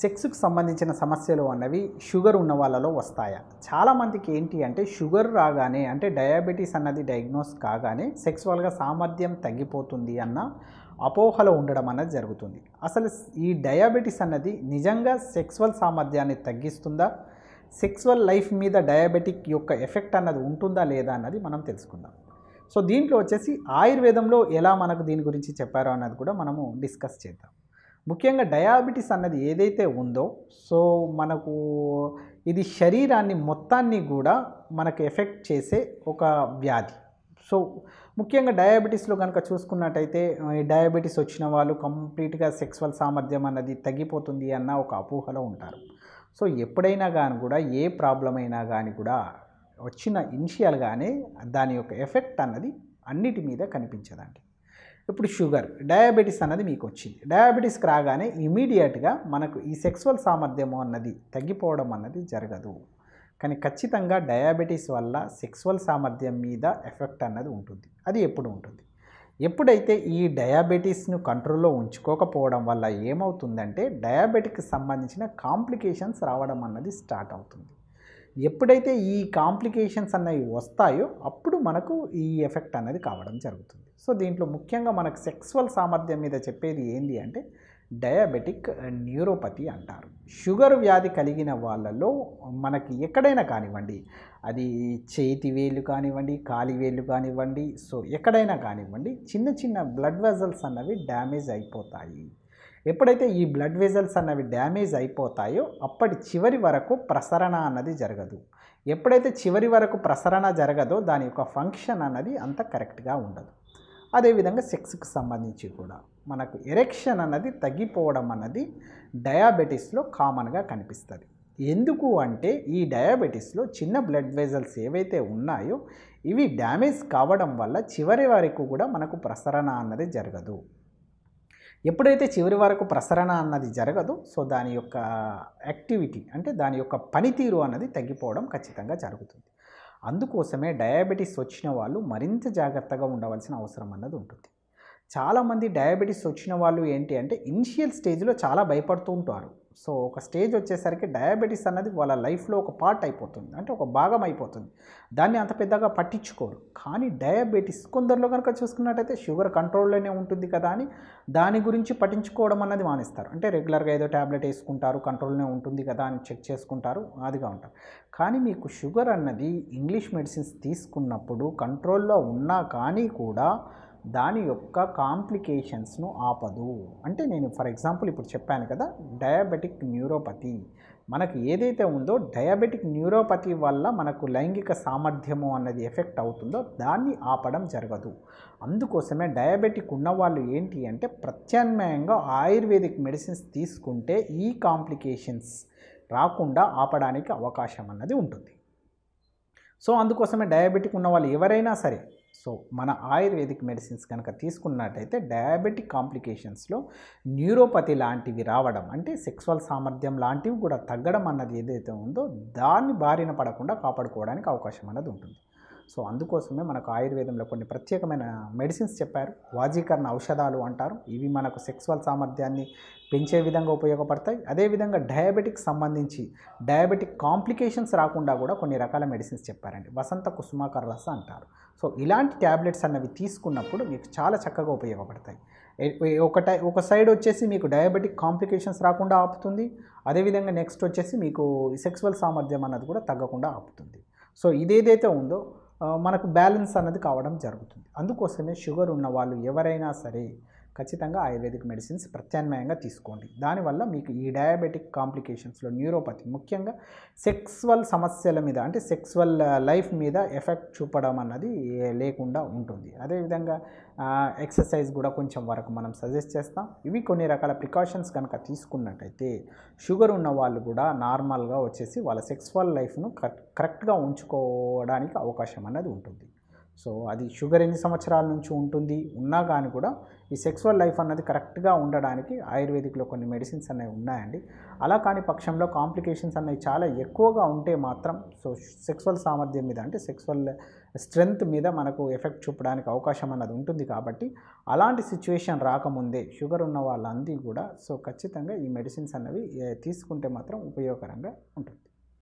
సెక్స్కు సంబంధించిన సమస్యలు అన్నవి షుగర్ ఉన్న వాళ్ళలో వస్తాయా చాలామందికి ఏంటి అంటే షుగర్ రాగానే అంటే డయాబెటీస్ అన్నది డయాగ్నోస్ కాగానే సెక్స్వల్గా సామర్థ్యం తగ్గిపోతుంది అన్న అపోహలో ఉండడం అన్నది జరుగుతుంది అసలు ఈ డయాబెటీస్ అన్నది నిజంగా సెక్స్వల్ సామర్థ్యాన్ని తగ్గిస్తుందా సెక్స్వల్ లైఫ్ మీద డయాబెటిక్ యొక్క ఎఫెక్ట్ అన్నది ఉంటుందా లేదా అన్నది మనం తెలుసుకుందాం సో దీంట్లో వచ్చేసి ఆయుర్వేదంలో ఎలా మనకు దీని గురించి చెప్పారో అన్నది కూడా మనము డిస్కస్ చేద్దాం ముఖ్యంగా డయాబెటీస్ అన్నది ఏదైతే ఉందో సో మనకు ఇది శరీరాన్ని మొత్తాన్ని కూడా మనకు ఎఫెక్ట్ చేసే ఒక వ్యాధి సో ముఖ్యంగా డయాబెటీస్లో కనుక చూసుకున్నట్టయితే డయాబెటీస్ వచ్చిన వాళ్ళు కంప్లీట్గా సెక్స్వల్ సామర్థ్యం అన్నది తగ్గిపోతుంది అన్న ఒక అపోహలో ఉంటారు సో ఎప్పుడైనా కానీ కూడా ఏ ప్రాబ్లం అయినా కానీ కూడా వచ్చిన ఇనిషియల్గానే దాని యొక్క ఎఫెక్ట్ అన్నది అన్నిటి మీద కనిపించదండి ఇప్పుడు షుగర్ డయాబెటీస్ అన్నది మీకు వచ్చింది డయాబెటీస్కి రాగానే ఇమీడియట్గా మనకు ఈ సెక్సువల్ సామర్థ్యము అన్నది తగ్గిపోవడం అన్నది జరగదు కానీ ఖచ్చితంగా డయాబెటీస్ వల్ల సెక్సువల్ సామర్థ్యం మీద ఎఫెక్ట్ అన్నది ఉంటుంది అది ఎప్పుడు ఉంటుంది ఎప్పుడైతే ఈ డయాబెటీస్ను కంట్రోల్లో ఉంచుకోకపోవడం వల్ల ఏమవుతుందంటే డయాబెటిక్కి సంబంధించిన కాంప్లికేషన్స్ రావడం అన్నది స్టార్ట్ అవుతుంది ఎప్పుడైతే ఈ కాంప్లికేషన్స్ అన్నవి వస్తాయో అప్పుడు మనకు ఈ ఎఫెక్ట్ అనేది కావడం జరుగుతుంది సో దీంట్లో ముఖ్యంగా మనకు సెక్స్వల్ సామర్థ్యం మీద చెప్పేది ఏంటి అంటే డయాబెటిక్ న్యూరోపతి అంటారు షుగర్ వ్యాధి కలిగిన వాళ్ళలో మనకి ఎక్కడైనా కానివ్వండి అది చేతి వేలు కానివ్వండి కాలి వేలు కానివ్వండి సో ఎక్కడైనా కానివ్వండి చిన్న చిన్న బ్లడ్ వెజల్స్ అన్నవి డ్యామేజ్ అయిపోతాయి ఎప్పుడైతే ఈ బ్లడ్ వెజల్స్ అన్నవి డ్యామేజ్ అయిపోతాయో అప్పటి చివరి వరకు ప్రసరణ అన్నది జరగదు ఎప్పుడైతే చివరి వరకు ప్రసరణ జరగదో దాని యొక్క ఫంక్షన్ అన్నది అంత కరెక్ట్గా ఉండదు అదేవిధంగా సెక్స్కి సంబంధించి కూడా మనకు ఎరెక్షన్ అన్నది తగ్గిపోవడం అన్నది డయాబెటీస్లో కామన్గా కనిపిస్తుంది ఎందుకు అంటే ఈ డయాబెటీస్లో చిన్న బ్లడ్ వెజల్స్ ఏవైతే ఉన్నాయో ఇవి డ్యామేజ్ కావడం వల్ల చివరి వరకు కూడా మనకు ప్రసరణ అన్నది జరగదు ఎప్పుడైతే చివరి వరకు ప్రసరణ అన్నది జరగదు సో దాని యొక్క యాక్టివిటీ అంటే దాని యొక్క పనితీరు అన్నది తగ్గిపోవడం ఖచ్చితంగా జరుగుతుంది అందుకోసమే డయాబెటీస్ వచ్చిన వాళ్ళు మరింత జాగ్రత్తగా ఉండవలసిన అవసరం అన్నది ఉంటుంది చాలామంది డయాబెటీస్ వచ్చిన వాళ్ళు ఏంటి అంటే ఇనిషియల్ స్టేజ్లో చాలా భయపడుతూ ఉంటారు సో ఒక స్టేజ్ వచ్చేసరికి డయాబెటీస్ అన్నది వాళ్ళ లైఫ్లో ఒక పార్ట్ అయిపోతుంది అంటే ఒక భాగం అయిపోతుంది దాన్ని అంత పెద్దగా పట్టించుకోరు కానీ డయాబెటీస్ కొందరిలో కనుక చూసుకున్నట్టయితే షుగర్ కంట్రోల్లోనే ఉంటుంది కదా అని దాని గురించి పట్టించుకోవడం అన్నది మానేస్తారు అంటే రెగ్యులర్గా ఏదో ట్యాబ్లెట్ వేసుకుంటారు కంట్రోల్లోనే ఉంటుంది కదా అని చెక్ చేసుకుంటారు అదిగా ఉంటారు కానీ మీకు షుగర్ అన్నది ఇంగ్లీష్ మెడిసిన్స్ తీసుకున్నప్పుడు కంట్రోల్లో ఉన్నా కానీ కూడా దాని యొక్క కాంప్లికేషన్స్ను ఆపదు అంటే నేను ఫర్ ఎగ్జాంపుల్ ఇప్పుడు చెప్పాను కదా డయాబెటిక్ న్యూరోపతి మనకు ఏదైతే ఉందో డయాబెటిక్ న్యూరోపతి వల్ల మనకు లైంగిక సామర్థ్యము అన్నది ఎఫెక్ట్ అవుతుందో దాన్ని ఆపడం జరగదు అందుకోసమే డయాబెటిక్ ఉన్నవాళ్ళు ఏంటి అంటే ప్రత్యామ్నాయంగా ఆయుర్వేదిక్ మెడిసిన్స్ తీసుకుంటే ఈ కాంప్లికేషన్స్ రాకుండా ఆపడానికి అవకాశం అన్నది ఉంటుంది సో అందుకోసమే డయాబెటిక్ ఉన్న వాళ్ళు ఎవరైనా సరే సో మన ఆయుర్వేదిక్ మెడిసిన్స్ కనుక తీసుకున్నట్టయితే డయాబెటిక్ కాంప్లికేషన్స్లో న్యూరోపతి లాంటివి రావడం అంటే సెక్సువల్ సామర్థ్యం లాంటివి కూడా తగ్గడం అన్నది ఏదైతే ఉందో దాన్ని బారిన పడకుండా కాపాడుకోవడానికి అవకాశం అన్నది ఉంటుంది సో అందుకోసమే మనకు ఆయుర్వేదంలో కొన్ని ప్రత్యేకమైన మెడిసిన్స్ చెప్పారు వాజీకరణ ఔషధాలు అంటారు ఇవి మనకు సెక్సువల్ సామర్థ్యాన్ని పెంచే విధంగా ఉపయోగపడతాయి అదేవిధంగా డయాబెటిక్ సంబంధించి డయాబెటిక్ కాంప్లికేషన్స్ రాకుండా కూడా కొన్ని రకాల మెడిసిన్స్ చెప్పారండి వసంత కుసుమాకర రస అంటారు సో ఇలాంటి ట్యాబ్లెట్స్ అన్నవి తీసుకున్నప్పుడు మీకు చాలా చక్కగా ఉపయోగపడతాయి ఒక టై ఒక సైడ్ వచ్చేసి మీకు డయాబెటిక్ కాంప్లికేషన్స్ రాకుండా ఆపుతుంది అదేవిధంగా నెక్స్ట్ వచ్చేసి మీకు సెక్సువల్ సామర్థ్యం అన్నది కూడా తగ్గకుండా ఆపుతుంది సో ఇదేదైతే ఉందో మనకు బ్యాలెన్స్ అన్నది కావడం జరుగుతుంది అందుకోసమే షుగర్ ఉన్న వాళ్ళు ఎవరైనా సరే ఖచ్చితంగా ఆయుర్వేదిక్ మెడిసిన్స్ ప్రత్యామ్నాయంగా తీసుకోండి దానివల్ల మీకు ఈ డయాబెటిక్ కాంప్లికేషన్స్లో న్యూరోపతి ముఖ్యంగా సెక్స్వల్ సమస్యల మీద అంటే సెక్స్వల్ లైఫ్ మీద ఎఫెక్ట్ చూపడం అన్నది లేకుండా ఉంటుంది అదేవిధంగా ఎక్సర్సైజ్ కూడా కొంచెం వరకు మనం సజెస్ట్ చేస్తాం ఇవి కొన్ని రకాల ప్రికాషన్స్ కనుక తీసుకున్నట్టయితే షుగర్ ఉన్న వాళ్ళు కూడా నార్మల్గా వచ్చేసి వాళ్ళ సెక్స్వల్ లైఫ్ను కరెక్ట్గా ఉంచుకోవడానికి అవకాశం అన్నది ఉంటుంది సో అది షుగర్ ఎన్ని సంవత్సరాల నుంచి ఉంటుంది ఉన్నా కానీ కూడా ఈ సెక్సువల్ లైఫ్ అన్నది కరెక్ట్గా ఉండడానికి ఆయుర్వేదిక్లో కొన్ని మెడిసిన్స్ అనేవి ఉన్నాయండి అలా కాని పక్షంలో కాంప్లికేషన్స్ అనేవి చాలా ఎక్కువగా ఉంటే మాత్రం సో సెక్సువల్ సామర్థ్యం మీద అంటే సెక్సువల్ స్ట్రెంగ్త్ మీద మనకు ఎఫెక్ట్ చూపడానికి అవకాశం అన్నది ఉంటుంది కాబట్టి అలాంటి సిచ్యువేషన్ రాకముందే షుగర్ ఉన్న వాళ్ళందరూ కూడా సో ఖచ్చితంగా ఈ మెడిసిన్స్ అనేవి తీసుకుంటే మాత్రం ఉపయోగకరంగా ఉంటుంది